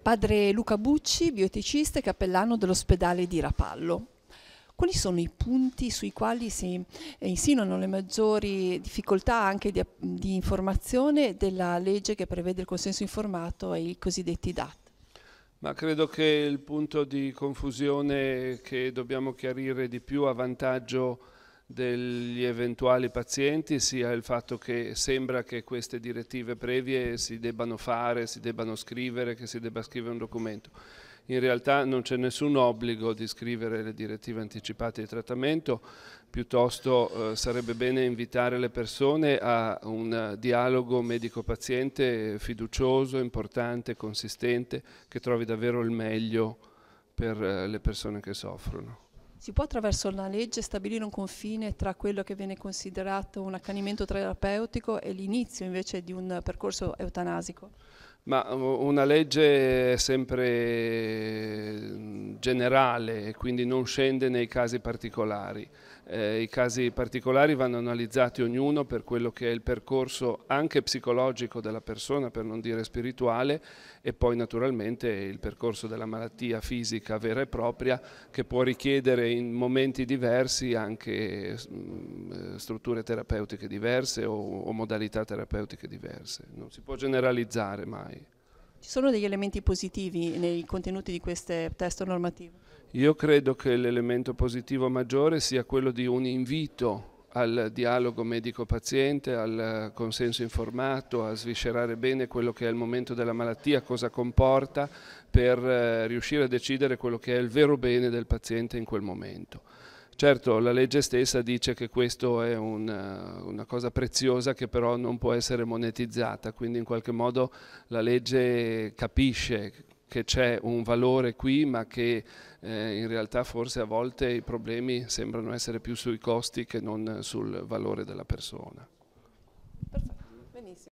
Padre Luca Bucci, bioeticista e cappellano dell'ospedale di Rapallo. Quali sono i punti sui quali si eh, insinuano le maggiori difficoltà anche di, di informazione della legge che prevede il consenso informato e i cosiddetti DAT? Ma credo che il punto di confusione che dobbiamo chiarire di più a vantaggio degli eventuali pazienti sia il fatto che sembra che queste direttive previe si debbano fare, si debbano scrivere, che si debba scrivere un documento. In realtà non c'è nessun obbligo di scrivere le direttive anticipate di trattamento, piuttosto eh, sarebbe bene invitare le persone a un dialogo medico-paziente fiducioso, importante, consistente, che trovi davvero il meglio per eh, le persone che soffrono. Si può attraverso una legge stabilire un confine tra quello che viene considerato un accanimento terapeutico e l'inizio invece di un percorso eutanasico? Ma uh, una legge è sempre generale e quindi non scende nei casi particolari. Eh, I casi particolari vanno analizzati ognuno per quello che è il percorso anche psicologico della persona, per non dire spirituale, e poi naturalmente il percorso della malattia fisica vera e propria che può richiedere in momenti diversi anche mh, mm, eh, strutture terapeutiche diverse o, o modalità terapeutiche diverse. Non si può generalizzare mai. Ci sono degli elementi positivi nei contenuti di questo testo normativo? Io credo che l'elemento positivo maggiore sia quello di un invito al dialogo medico-paziente, al consenso informato, a sviscerare bene quello che è il momento della malattia, cosa comporta, per eh, riuscire a decidere quello che è il vero bene del paziente in quel momento. Certo, la legge stessa dice che questo è una, eh, una, cosa preziosa che però non può essere monetizzata, quindi in qualche modo la legge capisce che c'è un valore qui, ma che eh, in realtà forse a volte i problemi sembrano essere più sui costi che non sul valore della persona. Perfetto.